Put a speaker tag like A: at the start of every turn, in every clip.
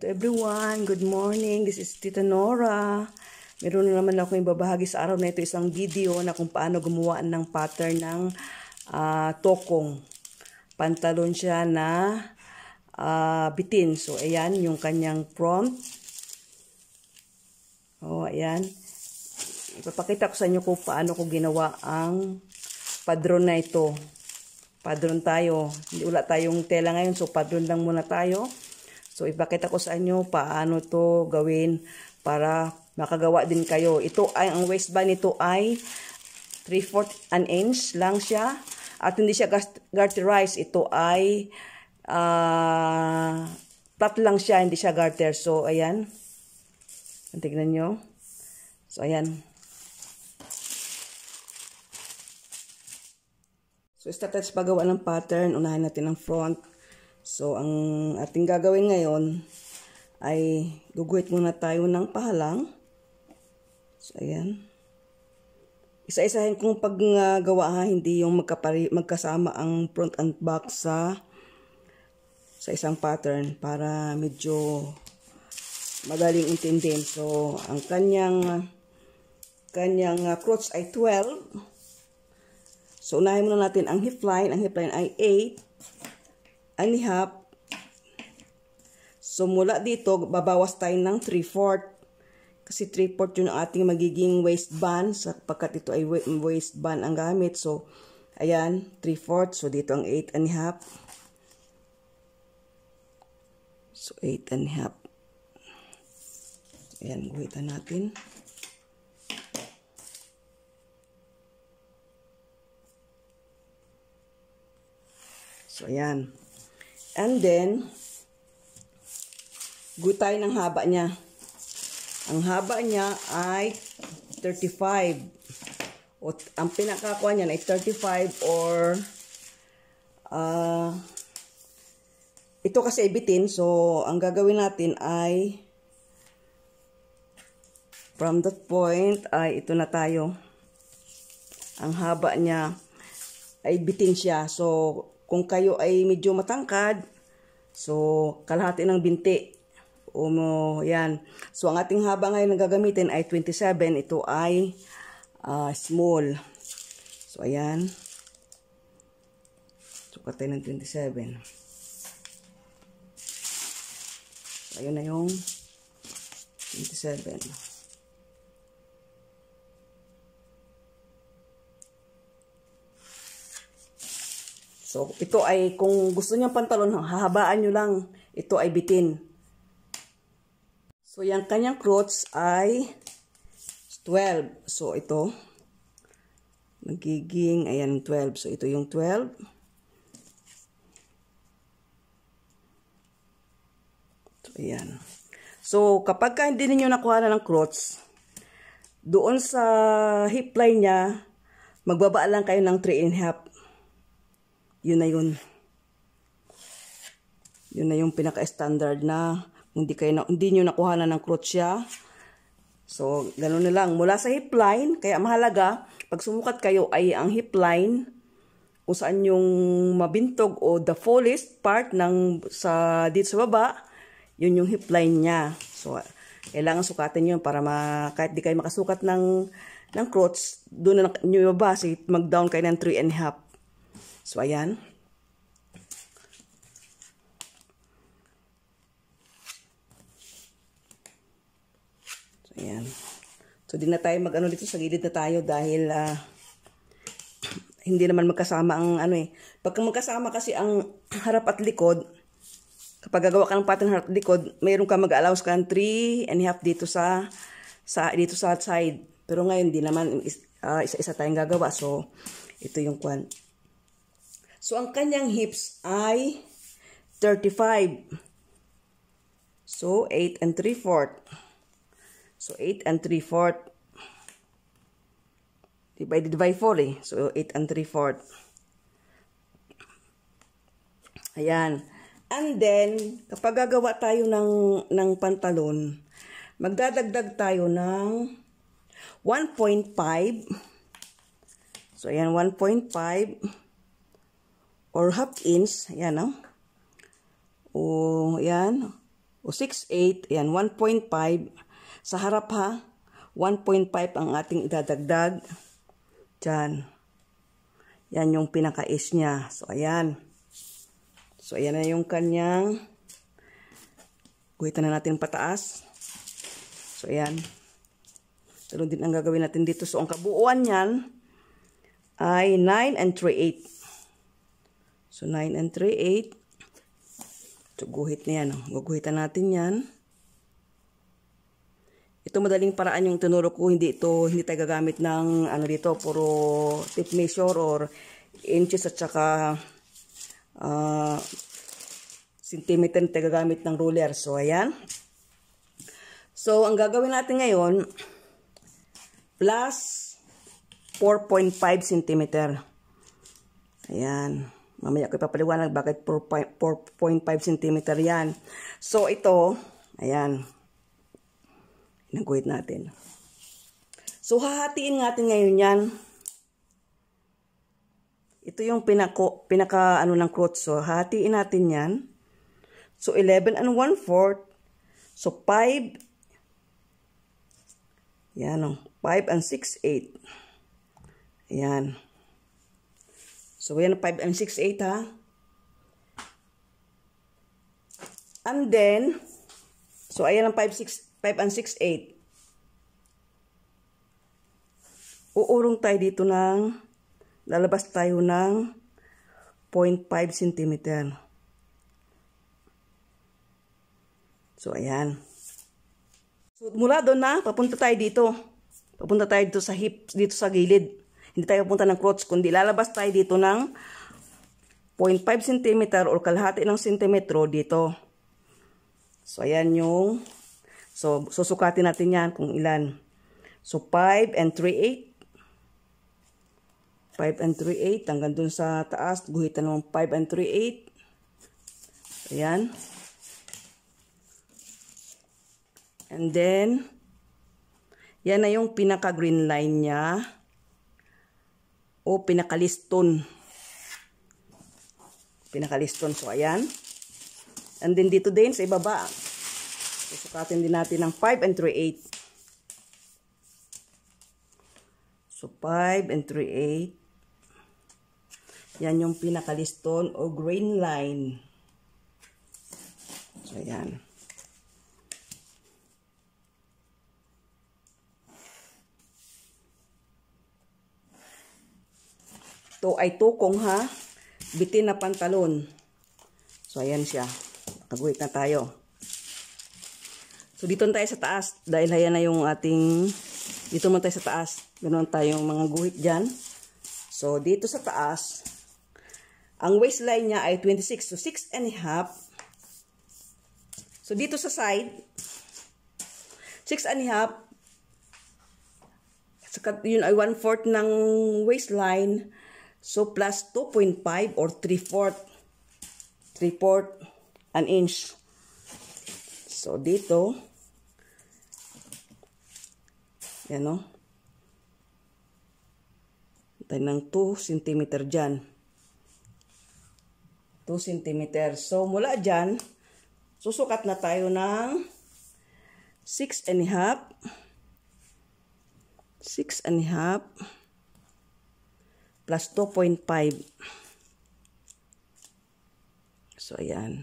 A: to everyone. Good morning. This is Tita Nora. Meron na naman ako ibabahagi sa araw na ito isang video na kung paano gumawa ng pattern ng uh, tokong. Pantalon siya na uh, bitin. So, ayan yung kanyang front. oh, ayan. Ipapakita ko sa inyo kung paano ko ginawa ang padron na ito. Padron tayo. Hindi ula tayong tela ngayon so padron lang muna tayo So, ipakita ko sa inyo paano to gawin para makagawa din kayo. Ito ay, ang waistband nito ay 3 an inch lang siya. At hindi siya garterized. Ito ay uh, flat lang siya, hindi siya garter. So, ayan. Tignan nyo. So, ayan. So, start tayo sa paggawa ng pattern. Unahin natin ang front. So, ang ating gagawin ngayon ay guguhit muna tayo ng pahalang. So, ayan. Isa-isahin kong paggawa ha, hindi yung magkapari, magkasama ang front and back sa sa isang pattern para medyo madaling intindihin. So, ang kanyang kanyang crotch ay 12. So, unahin muna natin ang hip line. Ang hip line ay 8 alihap. So mula dito, babawas tayo ng 3-4. Kasi 3-4 yun ang ating magiging waistband sapagkat ito ay waistband ang gamit. So, ayan, 3-4. So, dito ang 8 and half. So, 8 and half. Ayan, guhitan natin. So, ayan. And then, gutay ng haba niya. Ang haba niya ay 35. O, ang pinakakuha niya ay 35 or uh, ito kasi ibitin. So, ang gagawin natin ay from that point ay ito na tayo. Ang haba niya ay bitin siya. So, kung kayo ay medyo matangkad, so kalahati ng binti. Umo, yan. So ang ating haba ngayon na gagamitin ay 27. Ito ay uh, small. So ayan. Sukat tayo ng 27. So, ayun na yung 27. So, ito ay, kung gusto niyang pantalon, hahabaan nyo lang. Ito ay bitin. So, yung kanyang crotch ay 12. So, ito, magiging, ayan, 12. So, ito yung 12. So, ayan. So, kapag ka hindi ninyo nakuha na ng crotch, doon sa hip line niya, magbaba lang kayo ng 3 and half yun na yun. Yun na yung pinaka-standard na hindi kayo na, hindi niyo nakuha na ng krotsya. So, ganun na lang. Mula sa hip line, kaya mahalaga, pag sumukat kayo ay ang hip line, kung saan yung mabintog o the fullest part ng sa dito sa baba, yun yung hip line niya. So, kailangan sukatin yun para ma, kahit di kayo makasukat ng, ng crotch, doon na nyo mabase, mag-down kayo ng 3 and a half So, ayan. So, ayan. So, di na tayo mag-ano dito sa gilid na tayo dahil uh, hindi naman magkasama ang ano eh. Pagka magkasama kasi ang harap at likod, kapag gagawa ka ng pattern harap at likod, mayroon ka mag-allows ka ng 3 and half dito sa, sa, dito sa side. Pero ngayon, di naman, is, ah, isa-isa tayong gagawa. So, ito yung kwan. So, ang kanyang hips ay 35. So, 8 and 3 fourth. So, 8 and 3 fourth. Divided by 4 eh. So, 8 and 3 fourth. Ayan. And then, kapag gagawa tayo ng, ng pantalon, magdadagdag tayo ng 1.5. So, ayan, 1.5 or half inch, yan no? Ah. O oh, yan, o 6.8, yan 1.5 sa harap ha. 1.5 ang ating idadagdag. Diyan. Yan yung pinaka-is niya. So ayan. So ayan na yung kanyang guhitan na natin pataas. So ayan. Tulong din ang gagawin natin dito. So ang kabuuan niyan ay 9 and 3 8. So, 9 and 3, 8. So, guhit na yan. Oh. Guguhitan natin yan. Ito madaling paraan yung tinuro ko. Hindi ito, hindi tayo gagamit ng, ano dito, puro tape measure or inches at saka uh, centimeter na gagamit ng ruler. So, ayan. So, ang gagawin natin ngayon, plus 4.5 centimeter. Ayan. Ayan. Mamaya ko ipapaliwanag bakit 4.5 cm yan. So, ito, ayan, inaguhit natin. So, hahatiin natin ngayon yan. Ito yung pinako, pinaka ano ng crotch. So, hahatiin natin yan. So, 11 and 1 fourth. So, 5. Yan o. 5 and 6, 8. Ayan. So, yan 5 m 68 ha. And then, so ayan ang 5, 6, 5 and 6, 8. Uurong tayo dito ng, lalabas tayo ng 0.5 cm. So, ayan. So, mula doon na, papunta tayo dito. Papunta tayo dito sa hips, dito sa gilid. Hindi tayo punta ng crotch, kundi lalabas tayo dito ng 0.5 cm or kalahati ng sentimetro dito. So, ayan yung... So, susukatin natin yan kung ilan. So, 5 and 3 8. 5 and 3 8. Hanggang dun sa taas, guhitan ng 5 and 3 8. Ayan. And then, yan na yung pinaka-green line niya o pinakaliston. Pinakaliston. So, ayan. And then dito din sa ibaba, susukatin din natin ng 5 and 3 8. So, 5 and 3 8. Yan yung pinakaliston o green line. So, ayan. to ay tukong ha bitin na pantalon so ayan siya nakaguhit na tayo so dito tayo sa taas dahil ayan na yung ating dito man tayo sa taas ganoon tayong mga guhit dyan so dito sa taas ang waistline niya ay 26 to 6 and a half so dito sa side 6 and a half saka yun ay 1 fourth ng waistline So, plus 2.5 or 3 fourth 3 fourth an inch. So, dito, yan o. Tayo ng 2 cm dyan. 2 cm. So, mula dyan, susukat na tayo ng 6 and a half. 6 and a half plus 2.5. So, ayan.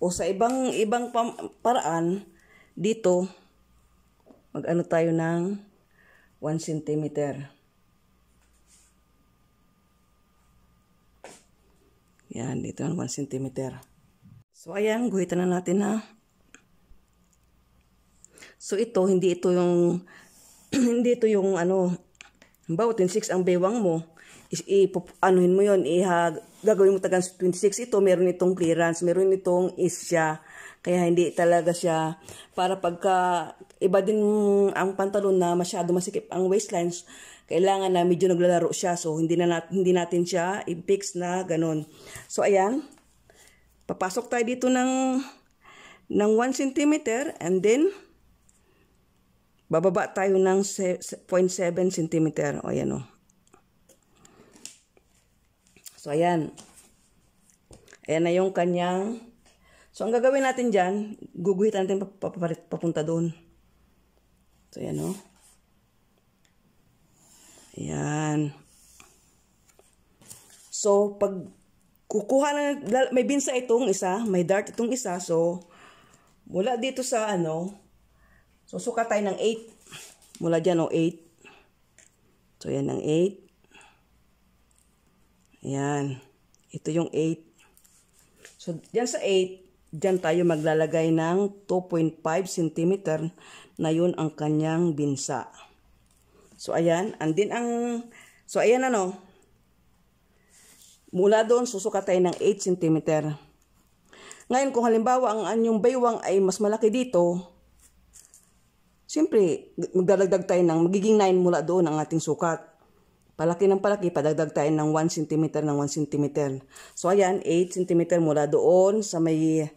A: O sa ibang ibang paraan, dito, mag-ano tayo ng 1 cm. Yan, dito ang 1 cm. So, ayan, guhitan na natin ha. So, ito, hindi ito yung hindi dito yung ano, bawa 26 ang bewang mo, i-anuhin mo yon iha, gagawin mo tagang 26 ito, meron itong clearance, meron itong isya, kaya hindi talaga siya, para pagka, iba din ang pantalon na masyado masikip ang waistline, kailangan na medyo naglalaro siya, so hindi, na nat hindi natin siya i-fix na ganun. So ayan, papasok tayo dito ng, ng 1 cm, and then, Bababa tayo ng 0.7 cm. O, ayan o. So, ayan. Ayan na yung kanyang... So, ang gagawin natin dyan, guguhitan natin papunta doon. So, ayan o. Ayan. So, pag kukuha na, may binsa itong isa, may dart itong isa, so, mula dito sa ano, So, sukat tayo ng 8. Mula dyan, o, oh, 8. So, yan ng 8. Ayan. Ito yung 8. So, dyan sa 8, dyan tayo maglalagay ng 2.5 cm na yun ang kanyang binsa. So, ayan. Andin ang... So, ayan ano. Mula doon, susuka tayo ng 8 cm. Ngayon, kung halimbawa ang anyong baywang ay mas malaki dito, Siyempre, magdadagdag tayo ng magiging 9 mula doon ang ating sukat. Palaki ng palaki, padagdag tayo ng 1 cm ng 1 cm. So, ayan, 8 cm mula doon sa may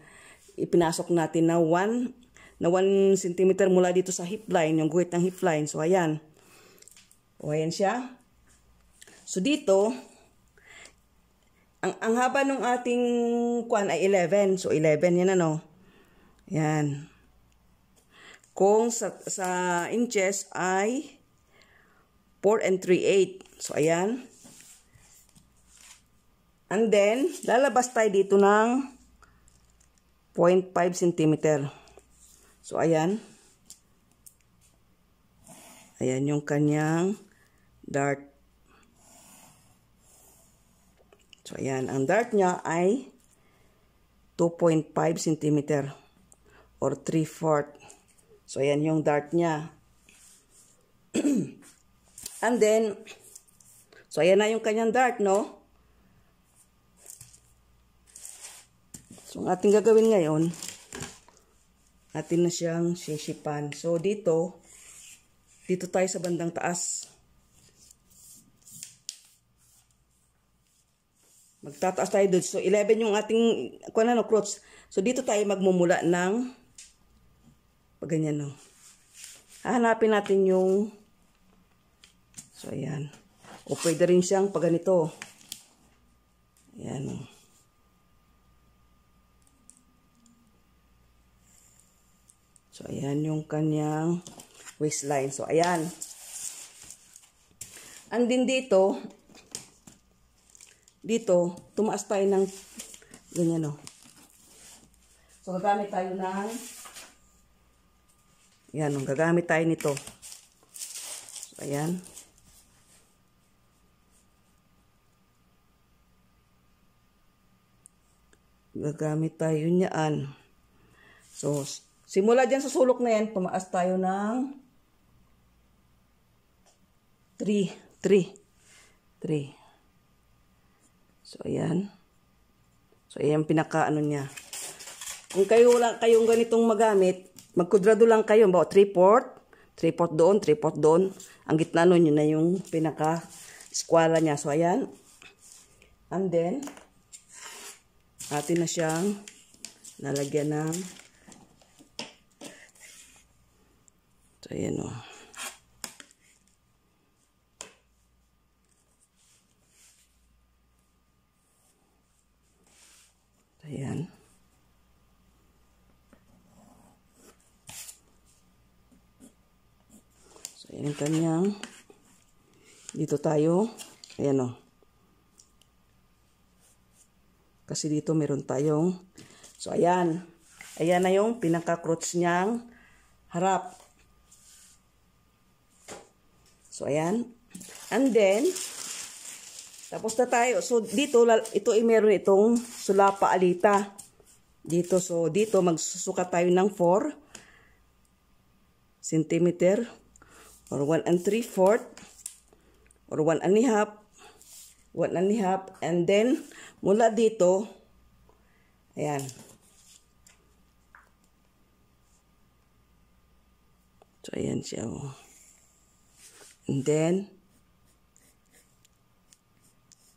A: ipinasok natin na 1 na 1 cm mula dito sa hip line, yung guhit ng hip line. So, ayan. O, ayan siya. So, dito, ang, ang haba ng ating kwan ay 11. So, 11 yan ano. Yan. Kung sa, sa inches ay 4 and 3 8. So, ayan. And then, lalabas tayo dito ng 0.5 cm. So, ayan. Ayan yung kanyang dart. So, ayan. Ang dart niya ay 2.5 cm or 3 fourth. So, ayan yung dart niya. And then, so ayan na yung kanyang dart, no? So, ang ating gagawin ngayon, atin na siyang sisipan. So, dito, dito tayo sa bandang taas. Magtataas tayo doon. So, 11 yung ating, kung ano, crotch. So, dito tayo magmumula ng pag ganyan, no. Hahanapin natin yung... So, ayan. O pwede rin siyang pag ganito. Ayan, no. So, ayan yung kanyang waistline. So, ayan. Ang din dito, dito, tumaas tayo ng ganyan o. So, gagamit tayo ng yan, gagamit tayo nito. So, ayan. Gagamit tayo niyan. So, simula dyan sa sulok na yan, tumaas tayo ng 3, 3, 3. So, ayan. So, ayan pinaka ano niya. Kung kayo lang kayong ganitong magamit, Magkudrado lang kayo, ba 3-4, 3-4 doon, 3-4 doon. Ang gitna nun, yun na yung pinaka-skwala niya. So, ayan. And then, atin na siyang nalagyan ng so, ayan o. Oh. kanyang dito tayo ayan o oh. kasi dito meron tayong so ayan ayan na yung pinaka crotch niyang harap so ayan and then tapos na tayo so dito ito ay meron itong sulapa alita dito so dito magsusuka tayo ng 4 centimeter or 1 and 3 fourth or 1 and a half 1 and a half and then mula dito ayan so ayan siya oh. and then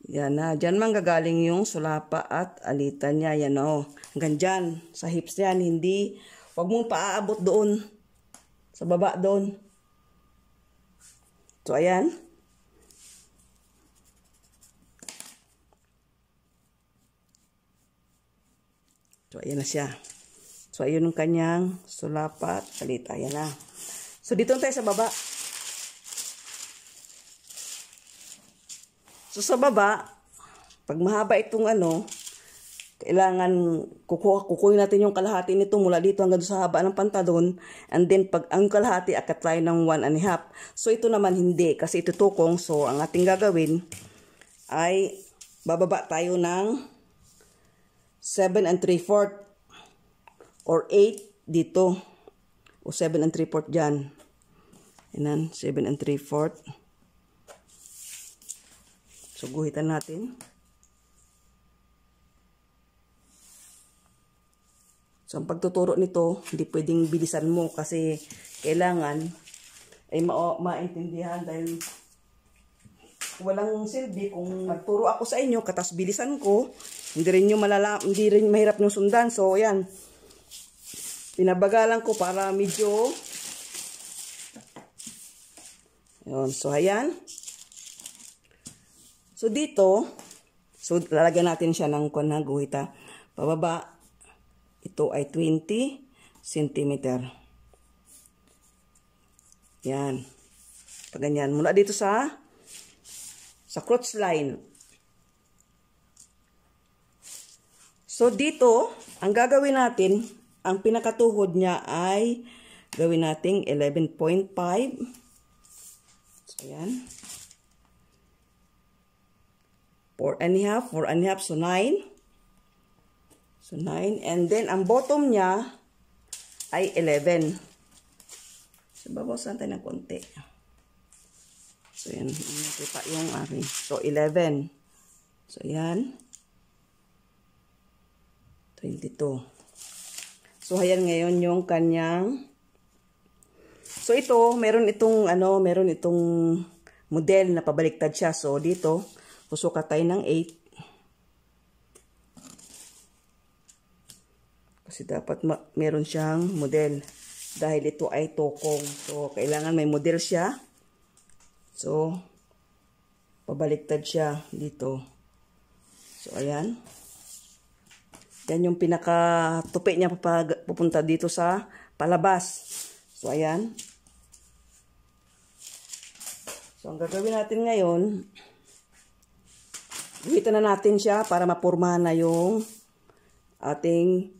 A: yan na. Diyan man gagaling yung sulapa at alitan niya. Yan o. Oh. Hanggang dyan. Sa hips yan. Hindi. wag mong paaabot doon. Sa baba doon. So, ayan. So, ayan na siya. So, ayun yung kanyang sulapat, palita. Ayan na. So, dito tayo sa baba. So, sa baba, pag mahaba itong ano, kailangan kukuha, kukuhin natin yung kalahati nito mula dito hanggang sa haba ng pantalon and then pag ang kalahati akat tayo ng 1 and a half. So ito naman hindi kasi ito tukong so ang ating gagawin ay bababa tayo ng 7 and 3 fourth or 8 dito o 7 and 3 fourth dyan. Ayan, 7 and 3 fourth. So guhitan natin. So, ang pagtuturo nito, hindi pwedeng bilisan mo kasi kailangan ay ma maintindihan dahil walang silbi kung magturo ako sa inyo katas bilisan ko hindi rin nyo malala hindi rin mahirap nyo sundan so yan pinabagalan ko para medyo yun so ayan so dito so lalagyan natin siya ng kunang na guhita pababa ito ay 20 cm. Yan. Paganyan. Mula dito sa sa crotch line. So, dito, ang gagawin natin, ang pinakatuhod niya ay gawin nating 11.5. So, yan. 4 and a half, 4 and a half, so 9. So, 9. And then, ang bottom niya ay 11. So, babawasan tayo ng konti. So, yan. pa yung aking. So, 11. So, yan. 22. So, ayan ngayon yung kanyang So, ito, meron itong, ano, meron itong model na pabaliktad siya. So, dito, susukat tayo ng 8. Kasi dapat meron siyang model. Dahil ito ay tokong. So, kailangan may model siya. So, pabaliktad siya dito. So, ayan. Yan yung pinaka-tupi niya pupunta dito sa palabas. So, ayan. So, ang gagawin natin ngayon, Gamitin na natin siya para mapurma na yung ating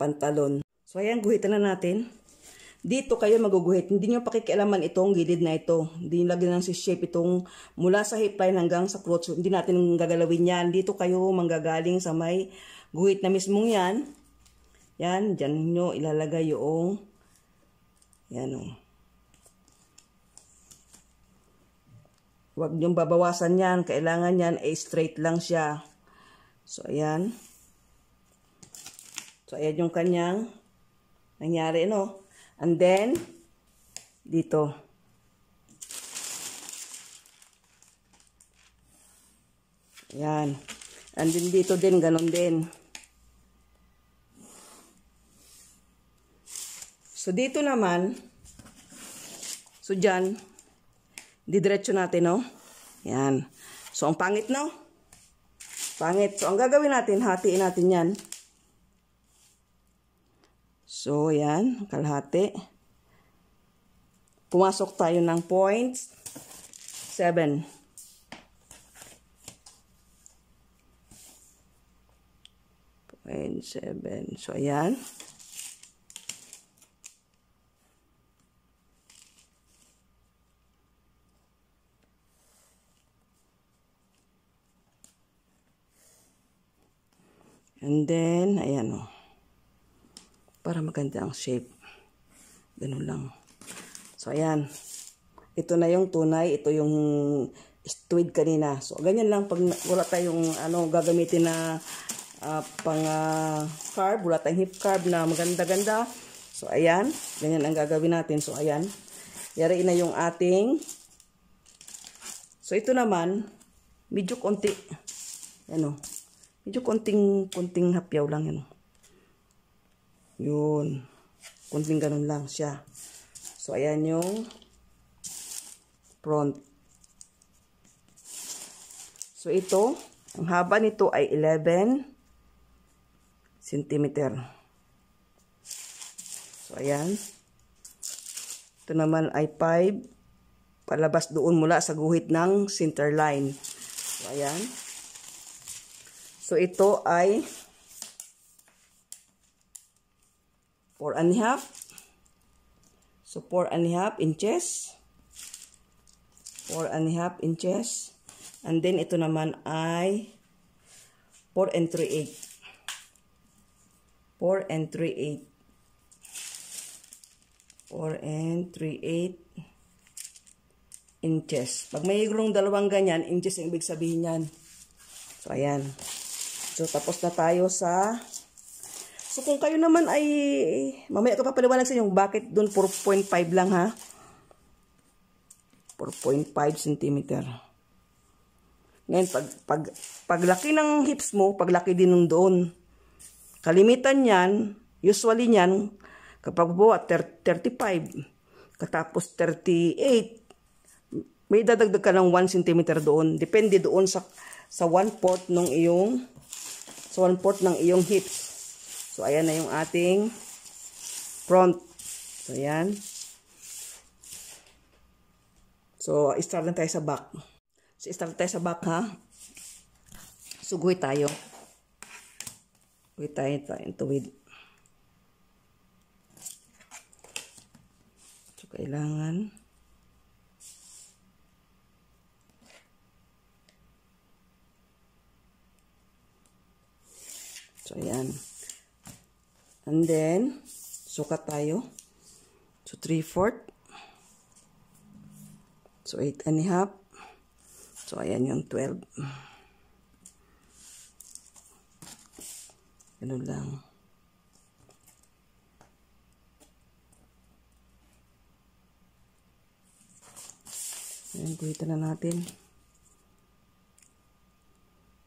A: pantalon. So ayan, guhitan na natin. Dito kayo maguguhit. Hindi nyo pakikialaman itong gilid na ito. Hindi nyo lagyan ng si shape itong mula sa hip line hanggang sa crotch. Hindi natin gagalawin yan. Dito kayo manggagaling sa may guhit na mismong yan. Yan, dyan nyo ilalagay yung yan o. Oh. Huwag nyong babawasan yan. Kailangan yan ay eh, straight lang siya. So, ayan. So, ayan yung kanyang nangyari, no? And then, dito. Ayan. And then dito din, ganun din. So, dito naman, so dyan, didiretso natin, no? Ayan. So, ang pangit, no? Pangit. So, ang gagawin natin, hatiin natin yan. So, yan, kalahati. Pumasok tayo ng points. 7. Point 7. So, ayan. And then, ayan o. Oh para maganda ang shape. Ganun lang. So, ayan. Ito na yung tunay. Ito yung tweed kanina. So, ganyan lang. Pag wala tayong ano, gagamitin na uh, pang uh, carb, wala tayong hip carb na maganda-ganda. So, ayan. Ganyan ang gagawin natin. So, ayan. Yari na yung ating So, ito naman, medyo konti, ano, medyo konting, konting hapyaw lang, ano. Yun. Kunting ganun lang siya. So, ayan yung front. So, ito, ang haba nito ay 11 cm. So, ayan. Ito naman ay 5 palabas doon mula sa guhit ng center line. So, ayan. So, ito ay 4 and a half. So, 4 and a half inches. 4 and a half inches. And then, ito naman ay 4 and 3 8. 4 and 3 8. 4 and 3 8 inches. Pag may mayroong dalawang ganyan, inches ang ibig sabihin yan. So, ayan. So, tapos na tayo sa So, kung kayo naman ay, mamaya ko papaliwanag sa inyo, bakit doon 4.5 lang ha? 4.5 cm. Ngayon, pag, pag, paglaki ng hips mo, paglaki din ng doon. Kalimitan yan, usually niyan kapag buwa, ah, 35, katapos 38, may dadagdag ka ng 1 cm doon. Depende doon sa, sa 1 fourth ng iyong, sa 1 fourth ng iyong hips. So, ayan na yung ating front. So, ayan. So, start na tayo sa back. So, start tayo sa back, ha? Sugoy so, tayo. Sugoy tayo, tayo tuwid. So, kailangan... So, ayan. And then, sukat tayo. So, 3 4 So, 8 and a half. So, ayan yung 12. Ganun lang. Ayan, guhitan na natin.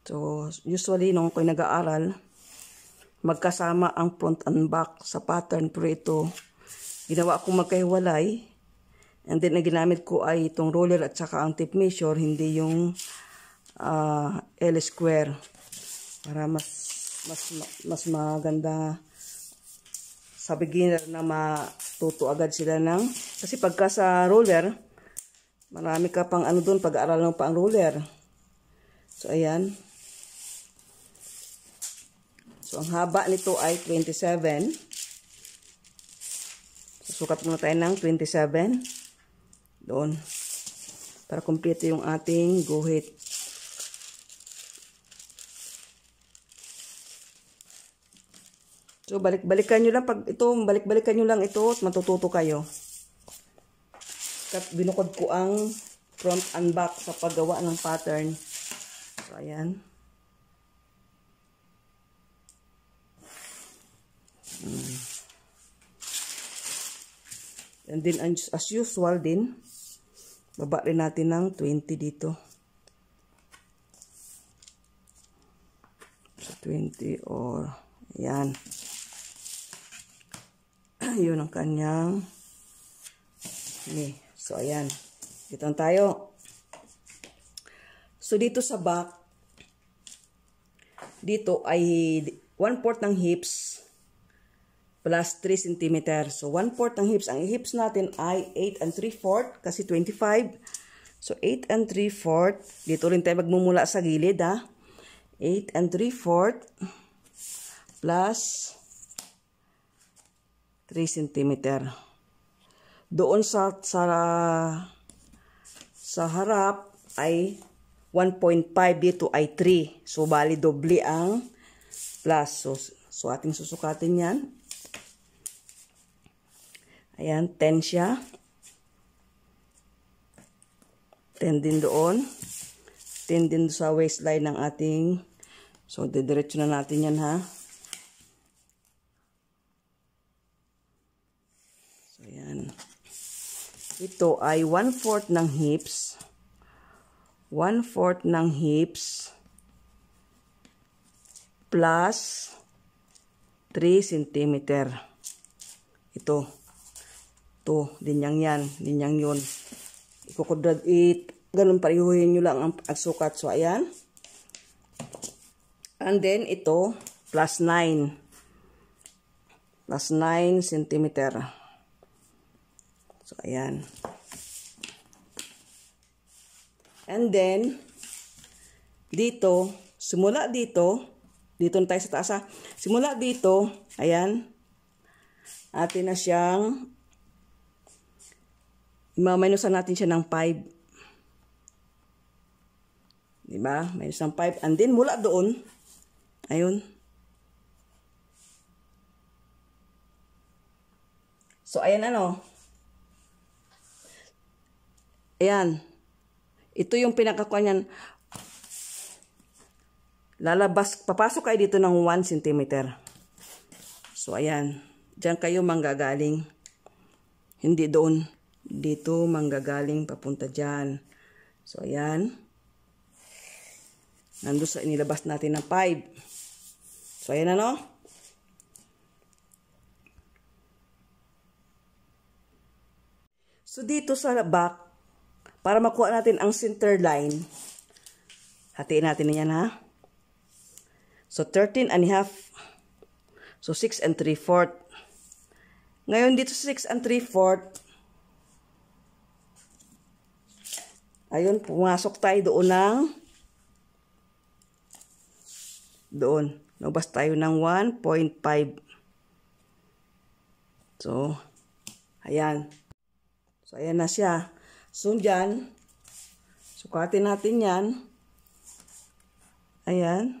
A: So, usually, nung ako'y nag-aaral, magkasama ang front and back sa pattern pero ito ginawa kong magkahiwalay and then ang ginamit ko ay itong roller at saka ang tip measure hindi yung uh, ah, L square para mas mas mas maganda sa beginner na matuto agad sila ng kasi pagka sa roller marami ka pang ano doon pag aaral mo pa ang roller so ayan So, ang haba nito ay 27. Susukat muna tayo ng 27. Doon. Para kumpleto yung ating guhit. So, balik-balikan nyo lang. Pag ito, balik-balikan nyo lang ito at matututo kayo. At binukod ko ang front and back sa paggawa ng pattern. So, ayan. And then, as usual din, baba rin natin ng 20 dito. So, 20 or, ayan. Yun ang kanyang, ni. So, ayan. Dito tayo. So, dito sa back, dito ay 1 fourth ng hips, plus 3 cm. So, 1 4 ang hips. Ang hips natin ay 8 and 3 4 kasi 25. So, 8 and 3 4 Dito rin tayo magmumula sa gilid, ha? 8 and 3 4 plus 3 cm. Doon sa, sa, sa harap ay 1.5 dito ay 3. So, bali doble ang plus. So, so ating susukatin yan. Ayan, 10 siya. 10 din doon. 10 din sa waistline ng ating so didiretso na natin yan ha so yan ito ay 1 fourth ng hips 1 fourth ng hips plus 3 cm ito to linyang yan linyang yun Ikukudrad it ganun pariyuhin nyo lang ang, sukat so ayan and then ito plus 9 plus 9 cm so ayan and then dito simula dito dito na tayo sa taas ha. simula dito ayan atin na siyang Ma-minusan natin siya ng 5. Diba? Minus ng 5. And then, mula doon, ayun. So, ayan ano. Ayan. Ito yung pinakakuha niyan. Lalabas, papasok kayo dito ng 1 cm. So, ayan. Diyan kayo manggagaling. Hindi doon dito manggagaling papunta dyan. So, ayan. Nandun sa inilabas natin ng 5. So, ayan ano? So, dito sa back, para makuha natin ang center line, hatiin natin na yan ha. So, 13 and a half. So, 6 and 3 fourth. Ngayon, dito sa 6 and 3 fourth, Ayun, pumasok tayo doon ng doon. Nabas tayo ng 1.5. So, ayan. So, ayan na siya. So, dyan, sukatin natin yan. Ayan.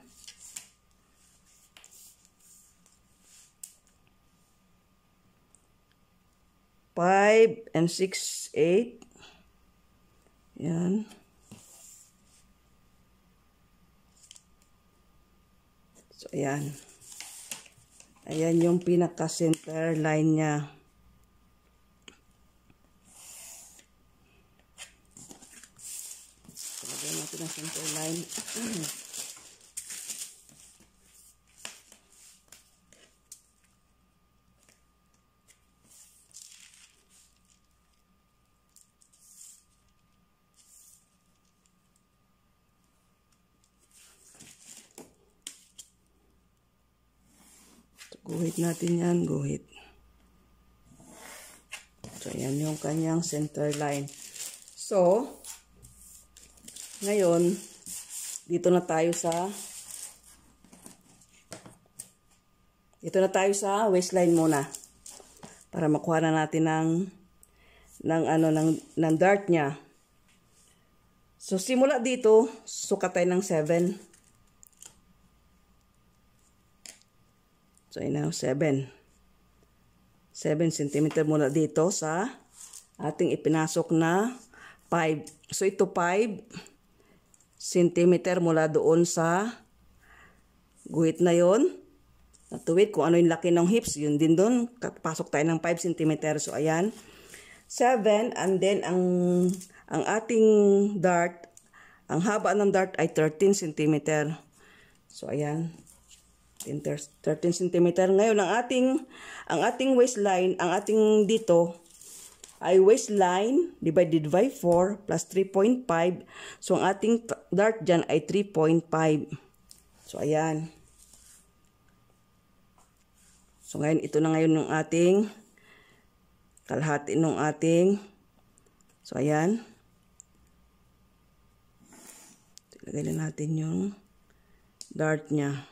A: Five and six, eight. Ayan. So, ayan. Ayan yung pinaka-center line niya. Talaga natin ang center line. Guhit natin yan, guhit. So, yan yung kanyang center line. So, ngayon, dito na tayo sa dito na tayo sa waistline muna. Para makuha na natin ng ng ano ng, ng dart niya. So, simula dito, sukat tayo ng 7. So, yun na, 7. 7 cm mula dito sa ating ipinasok na 5. So, ito 5 cm mula doon sa guhit na yon Natuwid kung ano yung laki ng hips, yun din doon. Pasok tayo ng 5 cm. So, ayan. 7 and then ang ang ating dart, ang haba ng dart ay 13 cm. So, ayan. 10, 13 cm. Ngayon, ang ating, ang ating waistline, ang ating dito, ay waistline divided by 4 plus 3.5. So, ang ating dart dyan ay 3.5. So, ayan. So, ngayon, ito na ngayon yung ating kalahati ng ating so, ayan. Ilagay na natin yung dart niya.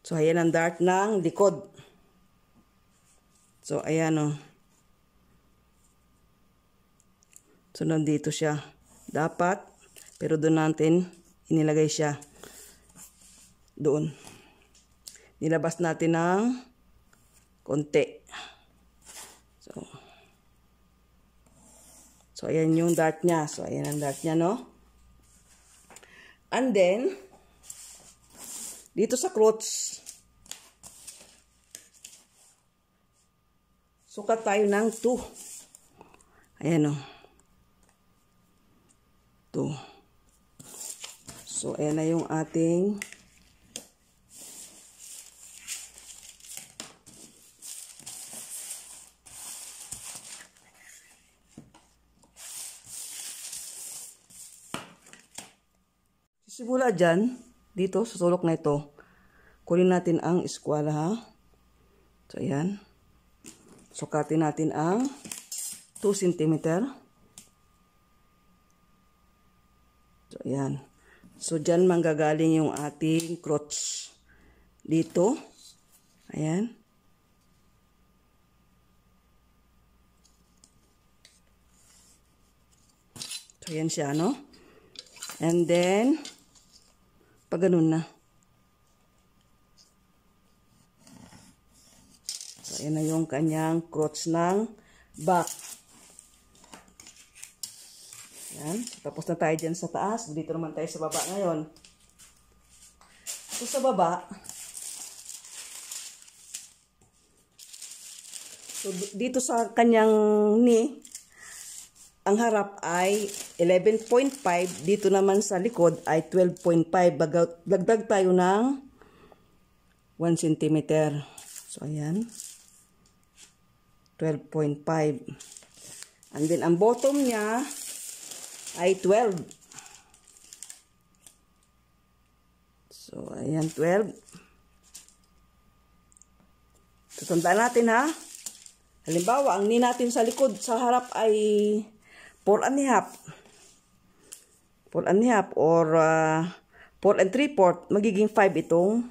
A: So, ayan ang dart ng likod. So, ayan o. Oh. So, nandito siya. Dapat, pero doon natin inilagay siya. Doon. Nilabas natin ng konti. So, so ayan yung dart niya. So, ayan ang dart niya, no? And then, dito sa crotch. Sukat tayo ng 2. Ayan o. 2. So, ayan na yung ating Simula dyan, dito sa sulok na ito. Kunin natin ang eskwala ha. So, ayan. Sukatin natin ang 2 cm. So, ayan. So, dyan manggagaling yung ating crotch. Dito. Ayan. So, ayan siya, no? And then, pag ganun na. So, ayan na yung kanyang crotch ng back. Yan. Tapos na tayo dyan sa taas. Dito naman tayo sa baba ngayon. So, sa baba, so, dito sa kanyang knee, ang harap ay 11.5, dito naman sa likod ay 12.5. Dagdag tayo ng 1 cm. So, ayan. 12.5. And then, ang bottom niya ay 12. So, ayan, 12. Tutandaan natin, ha? Halimbawa, ang ni natin sa likod, sa harap ay 4 and a half. 4 and a half or uh, and 3 fourth, magiging 5 itong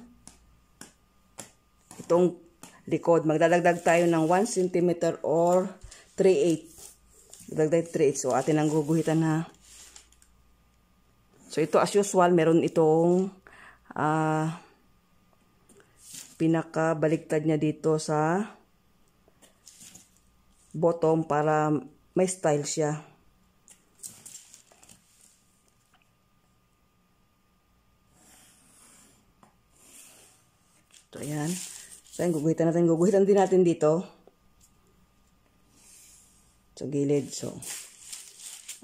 A: itong likod. Magdadagdag tayo ng 1 cm or 38 8. Dagdag 3 So, atin ang guguhitan na. So, ito as usual, meron itong uh, pinakabaliktad niya dito sa bottom para may style siya. Ito, ayan. So, ayan, guguhitan natin. Guguhitan din natin dito. So, gilid. So,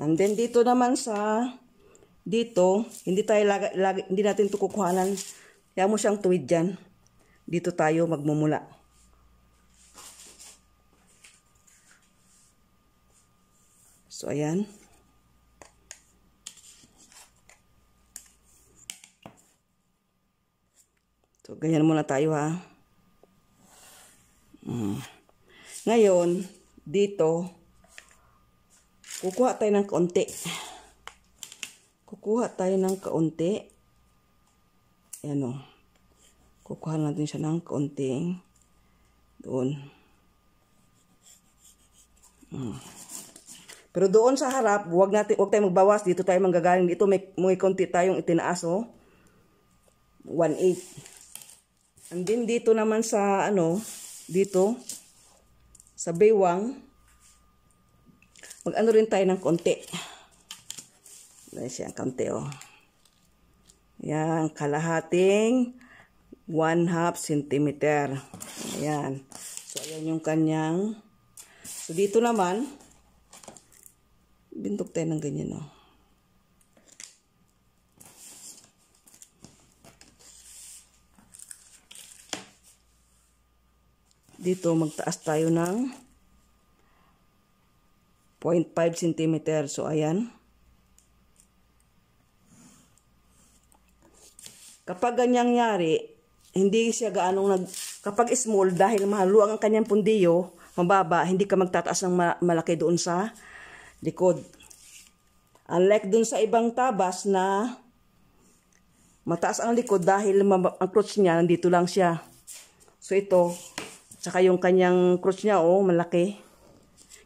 A: and then dito naman sa dito, hindi tayo laga, laga, hindi natin ito kukuhanan. Kaya mo siyang tuwid dyan. Dito tayo magmumula. So, ayan. So, ganyan muna tayo ha. Mm. Ngayon, dito, kukuha tayo ng kaunti. Kukuha tayo ng kaunti. Ayan o. Oh. Kukuha natin siya ng kaunting doon. Mm. Pero doon sa harap, wag natin wag tayong magbawas dito tayo manggagaling dito may, may konti tayong itinaas oh. 1/8. And then dito naman sa ano, dito sa baywang mag-ano rin tayo ng konti. Dahil siya konti oh. Yan, kalahating 1 half centimeter. Ayan. So, ayan yung kanyang. So, dito naman, bintok tayo ng ganyan, oh. dito magtaas tayo ng 0.5 cm. So, ayan. Kapag ganyang yari, hindi siya gaanong nag... Kapag small, dahil mahaluang ang kanyang pundiyo, mababa, hindi ka magtataas ng malaki doon sa likod. Unlike doon sa ibang tabas na mataas ang likod dahil ang crotch niya, nandito lang siya. So, ito, Tsaka yung kanyang crotch niya, oh, malaki.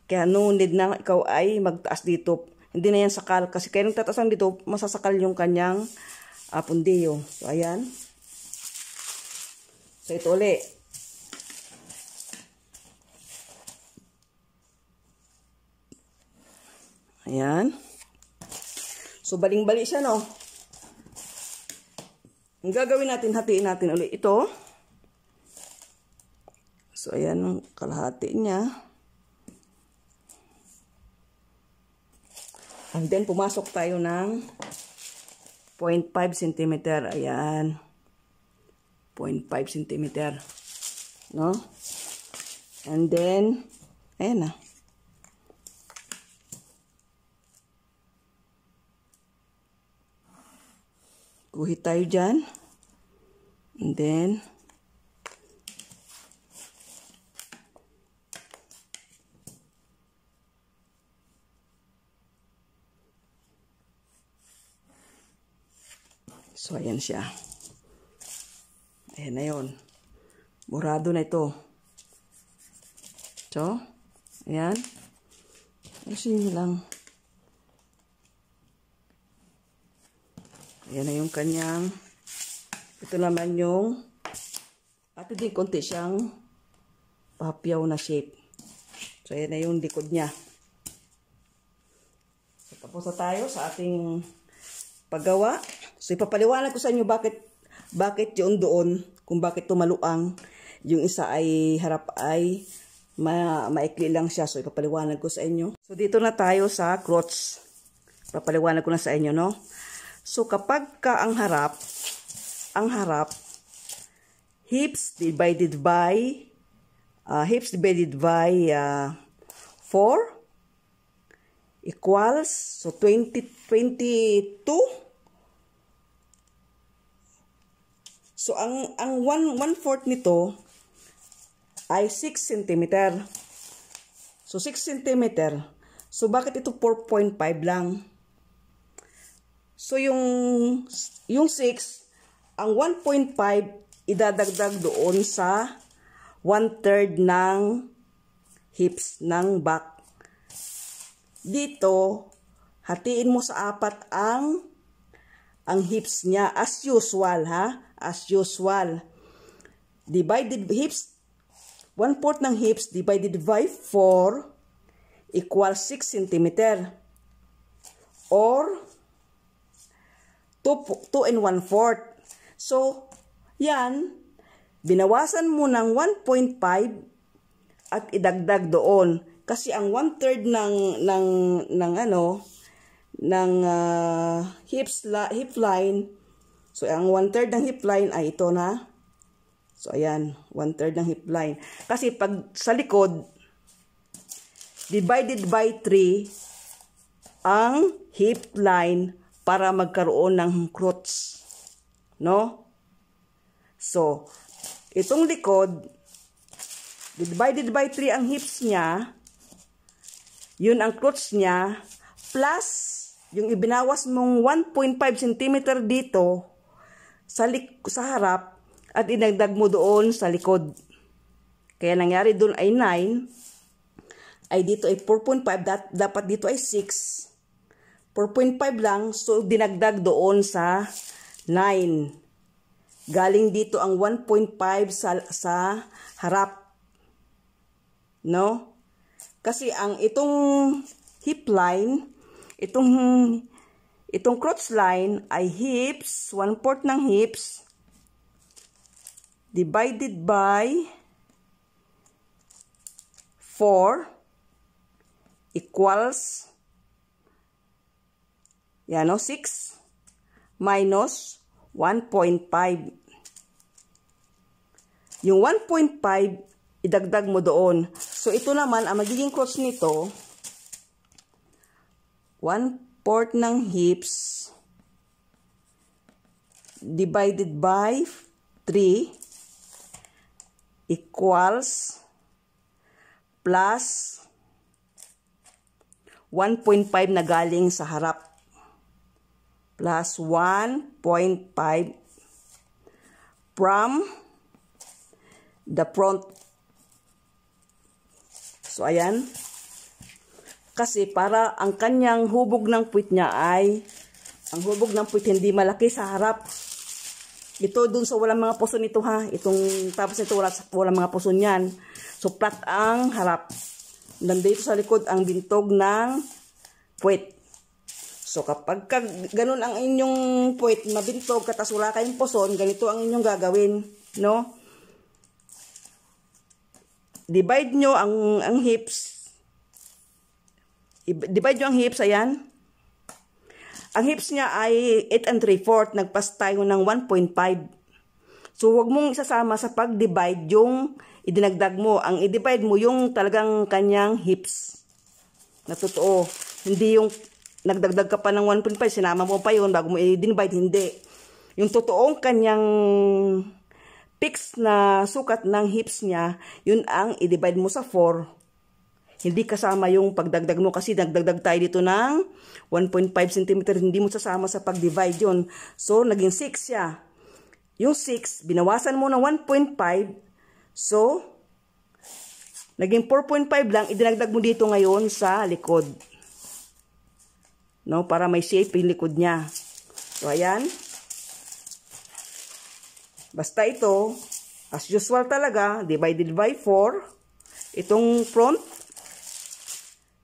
A: Kaya no need na ikaw ay magtaas dito. Hindi na yan sakal. Kasi kaya nung tatasan dito, masasakal yung kanyang uh, pundiyo. So, ayan. So, ito ulit. Ayan. So, baling-bali siya, no? Ang gagawin natin, hatiin natin ulit ito. So, ayan ang kalahati niya. And then, pumasok tayo ng 0.5 cm. Ayan. 0.5 cm. No? And then, ayan na. Kuhit tayo dyan. And then, So, ayan siya. Ayan na yun. Burado na ito. So, ayan. Ayusin nyo lang. Ayan na yung kanyang. Ito naman yung at din konti siyang papyaw na shape. So, ayan na yung likod niya. So, tapos na tayo sa ating paggawa. So ipapaliwanag ko sa inyo bakit bakit yung doon, kung bakit tumaluang, yung isa ay harap ay ma maikli lang siya. So ipapaliwanag ko sa inyo. So dito na tayo sa crotch. Papaliwanag ko na sa inyo, no? So kapag ka ang harap, ang harap, hips divided by, uh, hips divided by uh, ah, 4 equals, so 20, 22, So, ang, ang 1, 1 fourth nito ay 6 cm. So, 6 cm. So, bakit ito 4.5 lang? So, yung, yung 6, ang 1.5, idadagdag doon sa 1 third ng hips ng back. Dito, hatiin mo sa apat ang ang hips niya as usual ha as usual. Divided hips, 1 fourth ng hips divided by 4 equals 6 cm. Or 2, 2 and 1 fourth. So, yan, binawasan mo ng 1.5 at idagdag doon. Kasi ang 1 third ng, ng, ng ano, ng uh, hips, la, hip line So, ang one-third ng hip line ay ito na. So, ayan. One-third ng hip line. Kasi pag sa likod, divided by 3 ang hip line para magkaroon ng crotch. No? So, itong likod, divided by 3 ang hips niya, yun ang crotch niya, plus yung ibinawas mong 1.5 cm dito, sa, lik- sa harap at inagdag mo doon sa likod. Kaya nangyari doon ay 9, ay dito ay 4.5, dapat dito ay 6. 4.5 lang, so dinagdag doon sa 9. Galing dito ang 1.5 sa, sa harap. No? Kasi ang itong hip line, itong Itong crotch line ay hips, 1-4 ng hips, divided by 4 equals, yan o, 6 minus 1.5. Yung 1.5, idagdag mo doon. So, ito naman, ang magiging crotch nito, 1.5 port ng hips divided by 3 equals plus 1.5 na galing sa harap plus 1.5 from the front. So, ayan. Kasi para ang kanyang hubog ng puwit niya ay, ang hubog ng puwit hindi malaki sa harap. Ito dun sa walang mga puso nito ha. Itong tapos nito wala, walang mga puso niyan. So flat ang harap. Nandito sa likod ang bintog ng puwit. So kapag ka, ganun ang inyong puwit, mabintog, katas wala kayong poson, ganito ang inyong gagawin, no? Divide nyo ang, ang hips Divide yung hips, ayan. Ang hips niya ay 8 and 3 fourth. Nagpas tayo ng 1.5. So, huwag mong isasama sa pag-divide yung idinagdag mo. Ang i-divide mo yung talagang kanyang hips. Na totoo. Hindi yung nagdagdag ka pa ng 1.5, sinama mo pa yun bago mo i-divide. Hindi. Yung totoong kanyang fixed na sukat ng hips niya, yun ang i-divide mo sa 4 hindi kasama yung pagdagdag mo kasi nagdagdag tayo dito ng 1.5 cm. Hindi mo sasama sa pag-divide yun. So, naging 6 siya. Yung 6, binawasan mo ng 1.5. So, naging 4.5 lang. Idinagdag mo dito ngayon sa likod. No, para may shape yung likod niya. So, ayan. Basta ito, as usual talaga, divided by 4. Itong front,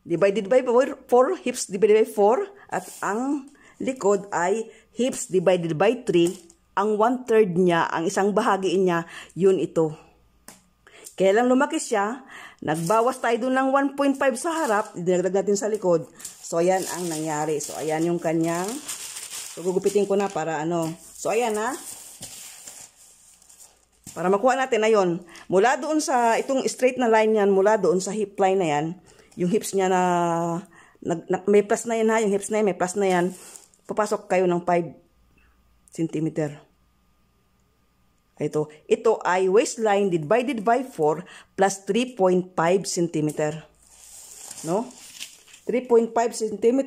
A: divided by 4, hips divided by 4, at ang likod ay hips divided by 3. Ang one-third niya, ang isang bahagi niya, yun ito. Kailang lumaki siya, nagbawas tayo doon ng 1.5 sa harap, dinagdag natin sa likod. So, ayan ang nangyari. So, ayan yung kanyang, so, gugupitin ko na para ano. So, ayan ha. Para makuha natin, ayon mula doon sa, itong straight na line yan, mula doon sa hip line na yan, yung hips niya na, na, na may plus na yan ha, yung hips na yan, may plus na yan, papasok kayo ng 5 cm. Ito, ito ay waistline divided by 4 plus 3.5 cm. No? 3.5 cm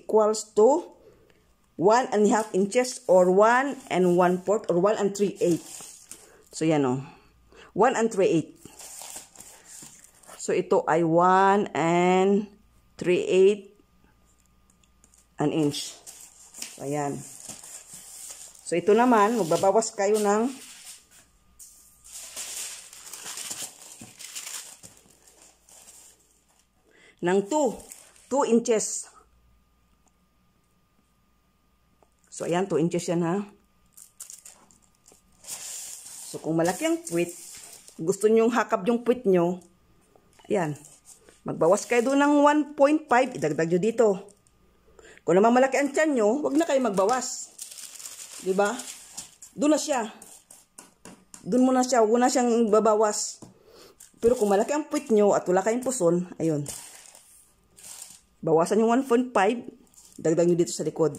A: equals to 1 and a half inches or 1 and 1 fourth or 1 and 3 eighth. So, yan o. 1 and 3 eighth. So, ito ay 1 and 3 8 an inch. So, ayan. So, ito naman, magbabawas kayo ng ng 2. 2 inches. So, ayan, 2 inches yan ha. So, kung malaki ang puwit, gusto yung hakap yung puwit nyo, yan. Magbawas kayo doon ng 1.5, idagdag nyo dito. Kung naman malaki ang tiyan nyo, wag na kayo magbawas. ba? Diba? Doon na siya. Doon mo na siya, huwag na siyang babawas. Pero kung malaki ang puwit nyo at wala kayong puson, ayun. Bawasan yung 1.5, dagdag nyo dito sa likod.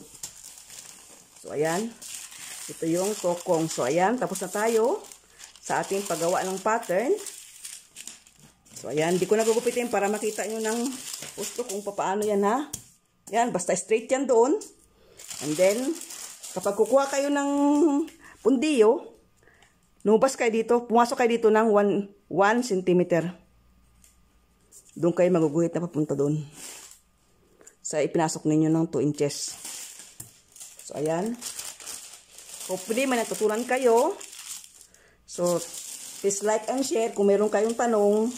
A: So, ayan. Ito yung kokong. So, ayan, tapos na tayo sa ating paggawa ng pattern. So, ayan. Hindi ko nagugupitin para makita nyo ng gusto kung paano yan, ha? Ayan. Basta straight yan doon. And then, kapag kukuha kayo ng pundiyo, lumabas kayo dito, pumasok kayo dito ng 1 cm. Doon kayo maguguhit na papunta doon. Sa ipinasok ninyo ng 2 inches. So, ayan. Hopefully, may natutunan kayo. So, please like and share. Kung meron kayong tanong,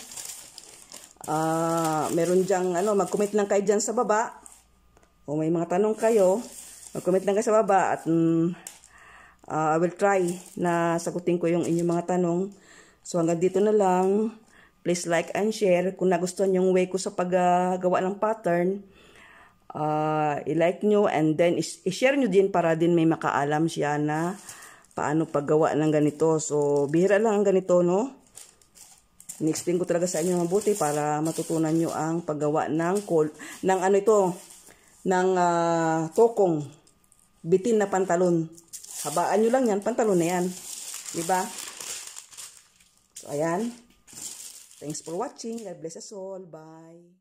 A: uh, meron diyang ano, mag-comment lang kayo diyan sa baba. O may mga tanong kayo, mag-comment lang kayo sa baba at um, uh, I will try na sagutin ko yung inyong mga tanong. So hanggang dito na lang. Please like and share. Kung nagustuhan yung way ko sa paggawa ng pattern, uh, i-like nyo and then i-share nyo din para din may makaalam siya na paano paggawa ng ganito. So, bihira lang ang ganito, no? next thing ko talaga sa inyo mabuti para matutunan nyo ang paggawa ng, col ng ano ito, ng uh, tokong bitin na pantalon. Habaan nyo lang yan, pantalon na yan. Diba? So, ayan. Thanks for watching. God bless us all. Bye.